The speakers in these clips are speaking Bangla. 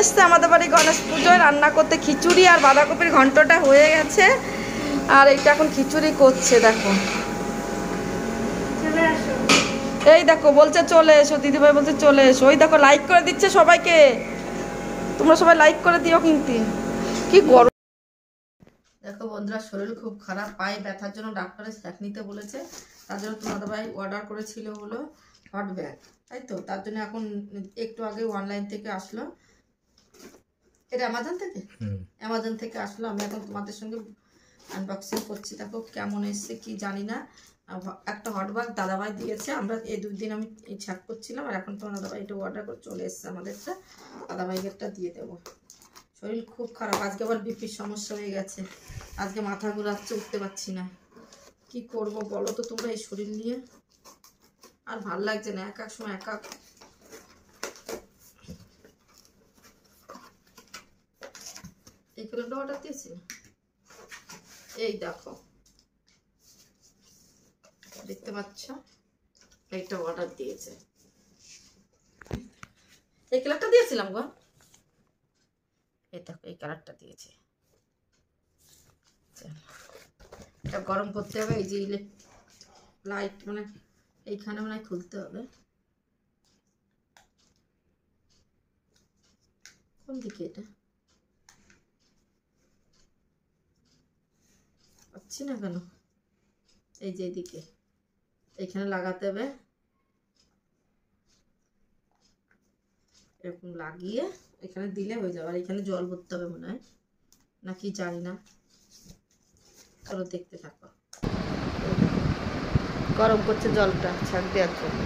আসতে আমাদের বাড়ি গণেশ পুজোয় রান্না করতে খিচুড়ি আর বাঁধাকপির ঘন্টটা হয়ে গেছে আর এটা এখন খিচুড়ি করছে দেখো এই দেখো বলছে চলে এসো দিদিভাই বলছে চলে এসো ওই দেখো লাইক করে দিচ্ছে সবাইকে তোমরা সবাই লাইক করে দিও কিন্তু কি গরম দেখো বন্ধুরা শরীর খুব খারাপ পায়ে ব্যথার জন্য ডাক্তারের স্যাক নিতে বলেছে তার জন্য তোমাদের ভাই অর্ডার করেছিল হলো হট ব্যাগ তাই তো তার জন্য এখন একটু আগে অনলাইন থেকে আসলো এটা অ্যামাজন থেকে অ্যামাজন থেকে আসলো আমি এখন তোমাদের সঙ্গে আনবক্সিং করছি দেখো কেমন এসছে কি জানি না একটা হট বাগ দাদাভাই দিয়েছে আমরা এই দুদিন আমি এই ছাক করছিলাম আর এখন তোমার দাদাভাই এটা অর্ডার করে চলে এসছে আমাদেরটা দাদাভাইয়েরটা দিয়ে দেবো শরীর খুব খারাপ আজকে আবার বিপির সমস্যা হয়ে গেছে আজকে মাথা ঘোরাচ্ছে উঠতে পারছি না কি করব বলো তো তোমরা এই শরীর নিয়ে আর ভাল লাগছে না এক এক সময় এক এক অর্ডার দিয়েছি এই দেখো দেখতে পাচ্ছ অর্ডার দিয়েছে এই কালারটা দিয়েছিলাম গো এই দেখো এই কালারটা দিয়েছে এটা গরম করতে হবে এই যে লাইট মানে এইখানে মানে খুলতে হবে কোন দিকে এটা পাচ্ছি না কেন এই যে এদিকে এখানে লাগাতে হবে এরকম লাগিয়ে এখানে দিলে হয়ে যাবে আর এখানে জল ভরতে হবে মনে হয় নাকি জানি না চলো দেখতে থাকো গরম করছে জলটা ছাঁক দেওয়ার জন্য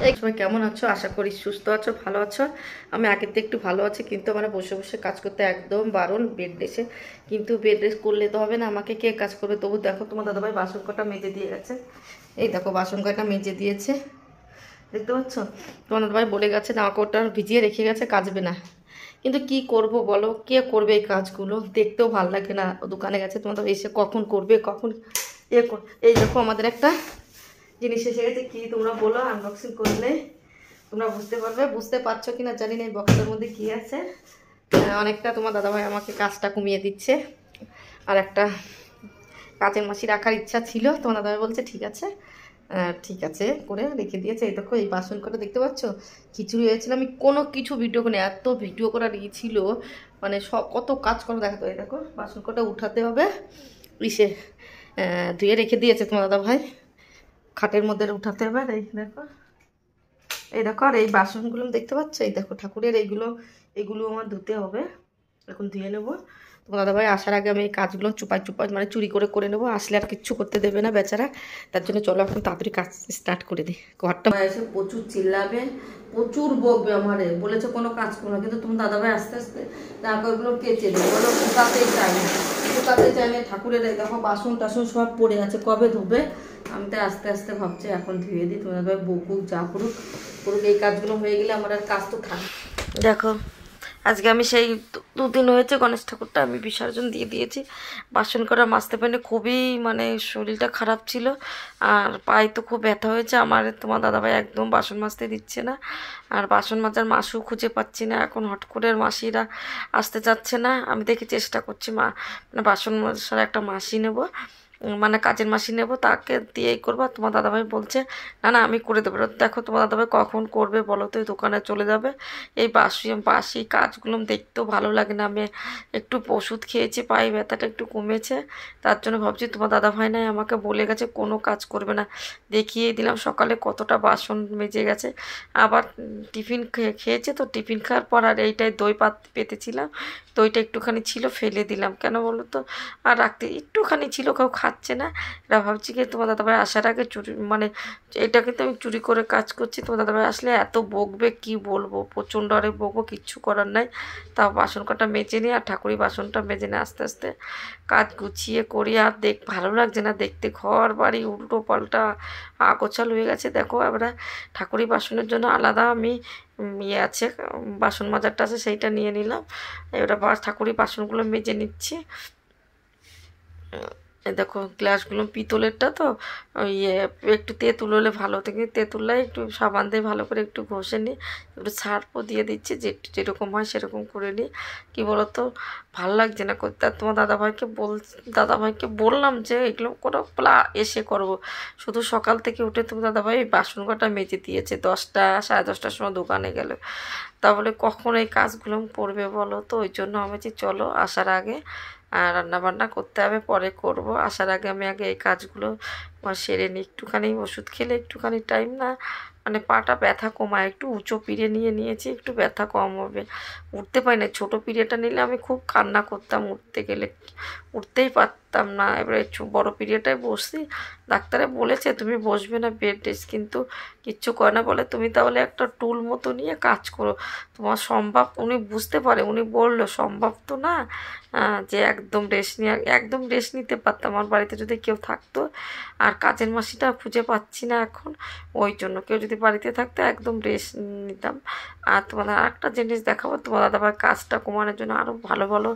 সবাই কেমন আছো আশা করি সুস্থ আছো ভালো আছো আমি আগের থেকে একটু ভালো আছি কিন্তু আমার বসে বসে কাজ করতে একদম বারণ বেড রেসে কিন্তু বেড ড্রেস করলে তো হবে না আমাকে কে কাজ করবে তবু দেখো তোমার দাদাভাই বাসন কটা মেজে দিয়ে গেছে এই দেখো বাসন কটা মেজে দিয়েছে দেখতে পাচ্ছ তোমার দাদাভাই বলে গেছে না কোটা ভিজিয়ে রেখে গেছে কাজবে না কিন্তু কি করব বলো কে করবে এই কাজগুলো দেখতেও ভাল লাগে না দোকানে গেছে তোমাদের এসে কখন করবে কখন এ ইয়ে এই দেখো আমাদের একটা জিনিস এসে গেছে কী তোমরা বলো আনবক্সিং করলে তোমরা বুঝতে পারবে বুঝতে পারছো কিনা জানি না এই বক্সের মধ্যে কী আছে অনেকটা তোমার দাদাভাই আমাকে কাজটা কমিয়ে দিচ্ছে আর একটা কাঁচের মাসি রাখার ইচ্ছা ছিল তোমার দাদাভাই বলছে ঠিক আছে ঠিক আছে করে রেখে দিয়েছে এই দেখো এই বাসন করে দেখতে পাচ্ছ খিচুড়ি হয়েছিল আমি কোনো কিছু ভিডিও করে এত ভিডিও করা ছিল মানে সব কত কাজ করে দেখাতো এই দেখো বাসন করে উঠাতে হবে ইসে ধুয়ে রেখে দিয়েছে তোমার দাদা ভাই খাটের মধ্যে উঠাতে এবার এই দেখো এই দেখো আর এই বাসনগুলো দেখতে পাচ্ছ এই দেখো ঠাকুরের এইগুলো এগুলো আমার ধুতে হবে এখন ধুয়ে নেবো তোমার দাদাভাই আসার আগে আমি এই কাজগুলো চুপাই চুপাই মানে চুরি করে করে নেবো আসলে আর কিচ্ছু করতে দেবে না বেচারা তার জন্য চলো এখন তাড়াতাড়ি কাজ স্টার্ট করে দিই ঘরটা এসে প্রচুর চিল্লাবে প্রচুর বকবে আমারে বলেছে কোনো কাজ করো না কিন্তু তোমার দাদাভাই আস্তে আস্তে নাকগুলো কেচে দেবে বলো কোথাতেই চাই না কোথাতে চাই না ঠাকুরের দেখো বাসন টাসন সব পড়ে আছে কবে ধোবে আমি তো আস্তে আস্তে ভাবছি এখন ধুয়ে দিই তোমাদের ভাই বকুক যা করুক করুক এই কাজগুলো হয়ে গেলে আমার আর কাজ তো থাকে দেখো আজকে আমি সেই দুদিন হয়েছে গণেশ ঠাকুরটা আমি বিসর্জন দিয়ে দিয়েছি বাসন করা মাসতে পেনে খুবই মানে শরীরটা খারাপ ছিল আর পায়ে তো খুব ব্যথা হয়েছে আমার তোমার দাদাভাই একদম বাসন মাজতে দিচ্ছে না আর বাসন মাজার মাসও খুঁজে পাচ্ছি না এখন হট করে মাসিরা আসতে চাচ্ছে না আমি দেখি চেষ্টা করছি মা মানে বাসন মাসার একটা মাসি নেবো মানে কাজের মাসি নেব তাকে দিয়েই করবো তোমার দাদাভাই বলছে না না আমি করে দেবো দেখো তোমার দাদাভাই কখন করবে বলো তো দোকানে চলে যাবে এই বাসি বাসি কাজগুলো দেখতেও ভালো লাগে না আমি একটু ওষুধ খেয়েছি পায়ে ব্যথাটা একটু কমেছে তার জন্য ভাবছি তোমার দাদাভাই নাই আমাকে বলে গেছে কোনো কাজ করবে না দেখিয়ে দিলাম সকালে কতটা বাসন মেজে গেছে আবার টিফিন খেয়েছে তো টিফিন খাওয়ার পর আর এইটাই দই পাত পেতেছিলাম দইটা একটুখানি ছিল ফেলে দিলাম কেন বলো তো আর রাখতে একটুখানি ছিল কেউ খা খাচ্ছে না এরা ভাবছি কি তোমার দাদাভাই আসার আগে চুরি মানে এটা কিন্তু আমি চুরি করে কাজ করছি তোমার দাদাভাই আসলে এত বকবে কি বলবো প্রচণ্ড আরে বকবো কিচ্ছু করার নাই তা বাসন কটা মেজে নিয়ে আর ঠাকুরি বাসনটা মেজে নিয়ে আস্তে আস্তে কাজ গুছিয়ে করি আর দেখ ভালো লাগছে না দেখতে ঘর বাড়ি উল্টো পাল্টা আগোছাল হয়ে গেছে দেখো আমরা ঠাকুরি বাসনের জন্য আলাদা আমি ইয়ে আছে বাসন মাজারটা আছে সেইটা নিয়ে নিলাম এবার ঠাকুরি বাসনগুলো মেজে নিচ্ছি দেখো গ্লাসগুলো পিতলেরটা তো ইয়ে একটু তেঁতুল হলে ভালো থেকে তেঁতুলটাই একটু সাবান দিয়ে ভালো করে একটু ঘষে নিই একটু সার্পও দিয়ে দিচ্ছি যে যেরকম হয় সেরকম করে নিই কী বলতো ভালো লাগছে না করতে আর তোমার দাদাভাইকে বল দাদাভাইকে বললাম যে এগুলো করো প্লা এসে করব শুধু সকাল থেকে উঠে তুমি দাদাভাই বাসন কটা মেজে দিয়েছে দশটা সাড়ে দশটার সময় দোকানে গেল তাহলে কখন এই কাজগুলো করবে বলো তো ওই জন্য আমি চলো আসার আগে আর রান্নাবান্না করতে হবে পরে করব আসার আগে আমি আগে এই কাজগুলো সেরে নিই একটুখানি ওষুধ খেলে একটুখানি টাইম না মানে পাটা ব্যথা কমায় একটু উঁচু পিড়ে নিয়ে নিয়েছি একটু ব্যথা কম হবে উঠতে পারি না ছোটো পিড়েটা নিলে আমি খুব কান্না করতাম উঠতে গেলে উঠতেই পারতাম পারতাম না এবার একটু বড় পিরিয়ডে বসছি ডাক্তারে বলেছে তুমি বসবে না বেড টেস্ট কিন্তু কিচ্ছু করে না বলে তুমি তাহলে একটা টুল মতো নিয়ে কাজ করো তোমার সম্ভব উনি বুঝতে পারে উনি বললো সম্ভব তো না যে একদম রেস্ট নিয়ে একদম রেস্ট নিতে পারতাম আমার বাড়িতে যদি কেউ থাকতো আর কাজের মাসিটা খুঁজে পাচ্ছি না এখন ওই জন্য কেউ যদি বাড়িতে থাকতো একদম রেস্ট নিতাম আর তোমাদের আরেকটা জিনিস দেখাবো তোমার দাদাভাই কাজটা কমানোর জন্য আরও ভালো ভালো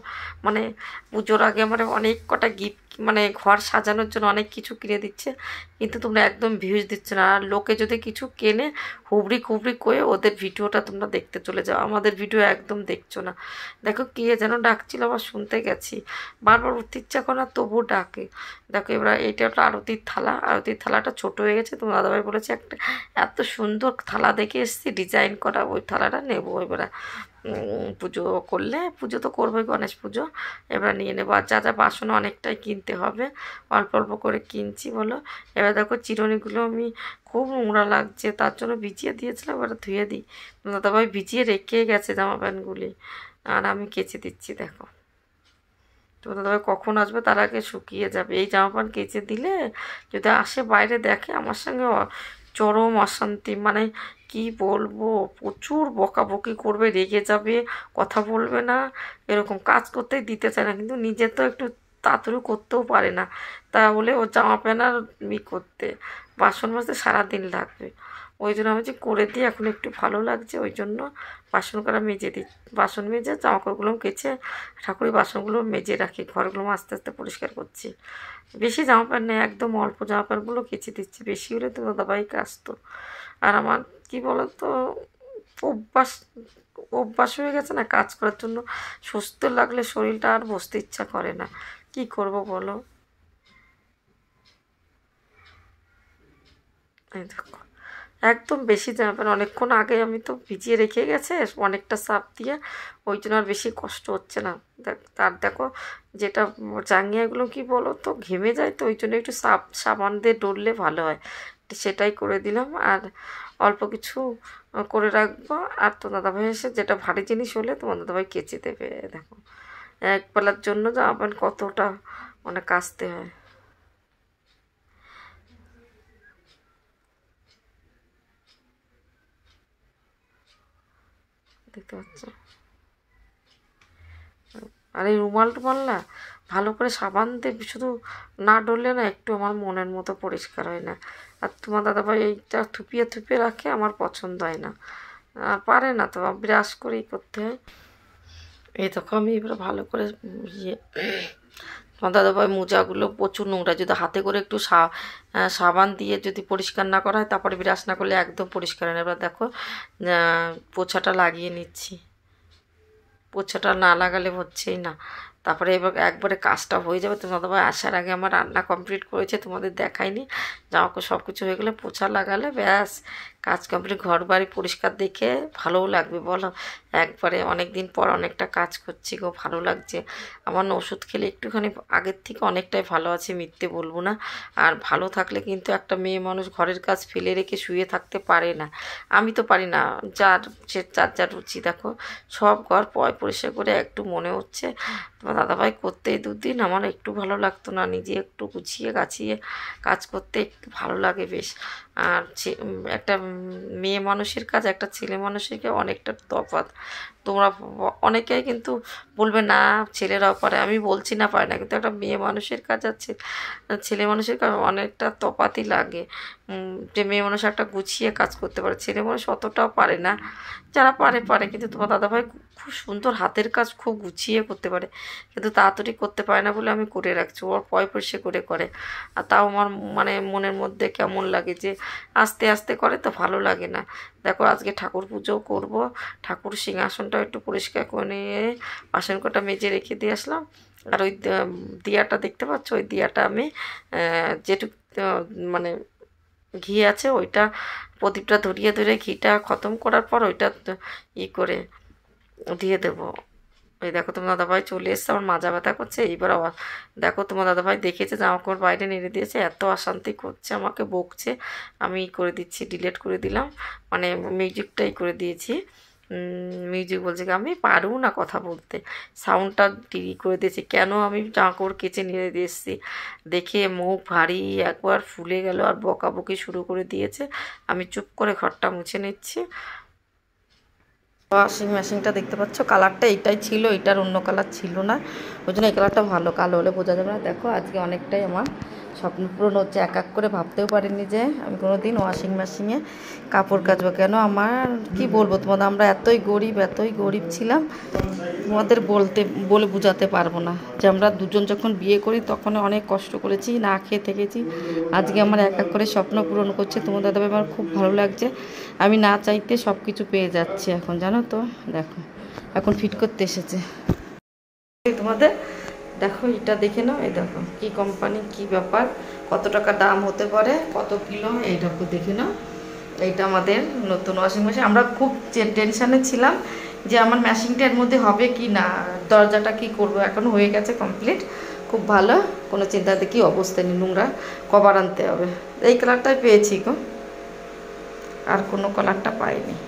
মানে পুজোর আগে আমার অনেক কটা গিফট মানে ঘর সাজানোর জন্য অনেক কিছু কিনে দিচ্ছে কিন্তু তোমরা একদম ভিউজ দিচ্ছ না আর লোকে যদি কিছু কেনে হুবড়ি খুবড়ি করে ওদের ভিডিওটা তোমরা দেখতে চলে যাও আমাদের ভিডিও একদম দেখছো না দেখো কে যেন ডাকছিল আমার শুনতে গেছি বারবার উঠতে ইচ্ছা করো না তবু ডাকে দেখো এবার এটা একটা আরতির থালা আরতির থালাটা ছোট হয়ে গেছে তোমার দাদাভাই বলেছে একটা এত সুন্দর থালা দেখে এসছি ডিজাইন করা ওই থালাটা নেবো এবার পুজো করলে পুজো তো করবোই গণেশ পুজো এবার নিয়ে নেবো আর যা যা বাসন অনেকটাই কিনতে হবে অল্প অল্প করে কিনছি বলো এবার দেখো চিরনিগুলো আমি খুব নোংরা লাগছে তার জন্য ভিজিয়ে দিয়েছিলাম এবার ধুয়ে দিই দাদাভাই ভিজিয়ে রেখে গেছে জামা প্যান্টগুলি আর আমি কেচে দিচ্ছি দেখো তোমার দাদাভাই কখন আসবে তার আগে শুকিয়ে যাবে এই জামা প্যান্ট কেচে দিলে যদি আসে বাইরে দেখে আমার সঙ্গে চরম অশান্তি মানে কি বলবো প্রচুর বকাবকি করবে রেগে যাবে কথা বলবে না এরকম কাজ করতে দিতে চায় না কিন্তু নিজে তো একটু তাড়াতাড়ি করতেও পারে না তাহলে ও জামা প্যান্ট আর মি করতে বাসন মাজতে সারাদিন লাগবে ওই জন্য আমি যে করে দিই এখন একটু ভালো লাগছে ওই জন্য বাসন করা মেজে দিই বাসন মেজে জামাকাপড়গুলো কেচে ঠাকুরের বাসনগুলো মেজে রাখি ঘরগুলো আস্তে আস্তে পরিষ্কার করছি বেশি জামা প্যান্ট নেই একদম অল্প জামা প্যান্টগুলো কেচে দিচ্ছি বেশি হলে তো দাদাভাই আসতো আর আমার কি বলতো অভ্যাস অভ্যাস হয়ে গেছে না কাজ করার জন্য সুস্থ লাগলে শরীরটা আর বসতে ইচ্ছা করে না কি করব বলো এই দেখো একদম বেশি জানাবেন অনেকক্ষণ আগে আমি তো ভিজিয়ে রেখে গেছে অনেকটা সাপ দিয়ে ওই জন্য আর বেশি কষ্ট হচ্ছে না দেখ তার দেখো যেটা জাঙ্গিয়াগুলো কি বলো তো ঘেমে যায় তো ওই জন্য একটু সাপ সাবান দিয়ে ডললে ভালো হয় সেটাই করে দিলাম আর অল্প কিছু করে রাখবো আর তো দাদাভাই এসে যেটা ভারী জিনিস হলে তোমার দাদাভাই কেচে দেবে দেখো একবেলার জন্য তো প্যান্ট কতটা মানে কাচতে হয় দেখতে পাচ্ছ আর এই রুমাল টুমাল না ভালো করে সাবান দিয়ে শুধু না ডললে না একটু আমার মনের মতো পরিষ্কার হয় না আর তোমার দাদাভাই এইটা থুপিয়ে থুপিয়ে রাখে আমার পছন্দ হয় না আর পারে না তো ব্রাশ করেই করতে হয় এই তখন আমি এবার ভালো করে ইয়ে তোমার দাদাভাই মোজাগুলো প্রচুর নোংরা যদি হাতে করে একটু সাবান দিয়ে যদি পরিষ্কার না করা হয় তারপরে ব্রাশ না করলে একদম পরিষ্কার হয় না এবার দেখো পোছাটা লাগিয়ে নিচ্ছি পোছাটা না লাগালে হচ্ছেই না তারপরে এবার একবারে কাজটা হয়ে যাবে তোমাদের ভাই আসার আগে আমার রান্না কমপ্লিট করেছে তোমাদের দেখাইনি জামা সব কিছু হয়ে গেলে পোছা লাগালে ব্যাস কাজ কমপ্লিট ঘর বাড়ি পরিষ্কার দেখে ভালোও লাগবে বলো একবারে অনেক দিন পর অনেকটা কাজ করছি গো ভালো লাগছে আমার ওষুধ খেলে একটুখানি আগের থেকে অনেকটাই ভালো আছে মিথ্যে বলবো না আর ভালো থাকলে কিন্তু একটা মেয়ে মানুষ ঘরের কাজ ফেলে রেখে শুয়ে থাকতে পারে না আমি তো পারি না যার সে যার যার রুচি দেখো সব ঘর পয় পরিষ্কার করে একটু মনে হচ্ছে তোমার দাদাভাই করতে দুদিন আমার একটু ভালো লাগতো না নিজে একটু গুছিয়ে গাছিয়ে কাজ করতে একটু ভালো লাগে বেশ আর একটা মেয়ে মানুষের কাজ একটা ছেলে মানুষেরকে অনেকটা তফাৎ তোমরা অনেকেই কিন্তু বলবে না ছেলেরাও পারে আমি বলছি না পারে না কিন্তু একটা মেয়ে মানুষের কাজ আছে ছেলে মানুষের কাজ অনেকটা তপাতি লাগে যে মেয়ে মানুষ একটা গুছিয়ে কাজ করতে পারে ছেলে মানুষ অতটাও পারে না যারা পারে পারে কিন্তু তোমার দাদাভাই খুব সুন্দর হাতের কাজ খুব গুছিয়ে করতে পারে কিন্তু তাড়াতাড়ি করতে পারে না বলে আমি করে রাখছি ওর পয় পয়সা করে করে আর তাও আমার মানে মনের মধ্যে কেমন লাগে যে আস্তে আস্তে করে তো ভালো লাগে না দেখো আজকে ঠাকুর পুজো করব ঠাকুর সিংহাসনটা বাসনকোটা একটু পরিষ্কার করে নিয়ে বাসনকোটা মেজে রেখে দিয়ে আসলাম আর ওই দিয়াটা দেখতে পাচ্ছ ওই দিয়াটা আমি যেটুক মানে ঘি আছে ওইটা প্রদীপটা ধরিয়ে ধরে ঘিটা খতম করার পর ওইটা ই করে দিয়ে দেবো এই দেখো তোমার দাদাভাই চলে এসছে আমার মাজা ব্যথা করছে এইবার আবার দেখো তোমার দাদাভাই দেখেছে যে আমাকে বাইরে নেড়ে দিয়েছে এত অশান্তি করছে আমাকে বকছে আমি করে দিচ্ছি ডিলেট করে দিলাম মানে মিউজিকটাই করে দিয়েছি মিউজিক বলছে আমি পারবো না কথা বলতে সাউন্ডটা টিভি করে দিয়েছি কেন আমি চাঁকড় কেচে নিয়ে দিয়েছি দেখে মুখ ভারী একবার ফুলে গেল আর বকাবকি শুরু করে দিয়েছে আমি চুপ করে ঘরটা মুছে নিচ্ছি ওয়াশিং মেশিনটা দেখতে পাচ্ছ কালারটা এটাই ছিল এটার অন্য কালার ছিল না ওই জন্য এই কালারটা ভালো কালো হলে বোঝা যাবে না দেখো আজকে অনেকটাই আমার স্বপ্নপূরণ হচ্ছে এক এক করে ভাবতেও পারিনি যে আমি কোনো দিন ওয়াশিং মেশিনে কাপড় কাচবো কেন আমার কি বলবো তোমাদের আমরা এতই গরিব এতই গরিব ছিলাম তোমাদের বলতে বলে বুঝাতে পারবো না যে আমরা দুজন যখন বিয়ে করি তখন অনেক কষ্ট করেছি না খেয়ে থেকেছি আজকে আমার এক এক করে স্বপ্ন পূরণ করছে তোমাদের দাদা আমার খুব ভালো লাগছে আমি না চাইতে সব কিছু পেয়ে যাচ্ছি এখন জানো তো দেখো এখন ফিট করতে এসেছে তোমাদের দেখো এটা দেখে নাও এই দেখো কি কোম্পানি কি ব্যাপার কত টাকা দাম হতে পারে কত কিলো এইটা দেখে নাও এইটা আমাদের নতুন ওয়াশিং মেশিন আমরা খুব টেনশানে ছিলাম যে আমার ম্যাশিংটা এর মধ্যে হবে কি না দরজাটা কি করব এখন হয়ে গেছে কমপ্লিট খুব ভালো কোনো চিন্তাতে কি অবস্থা নেই নোংরা কভার আনতে হবে এই কালারটাই পেয়েছি গো আর কোনো কালারটা পাইনি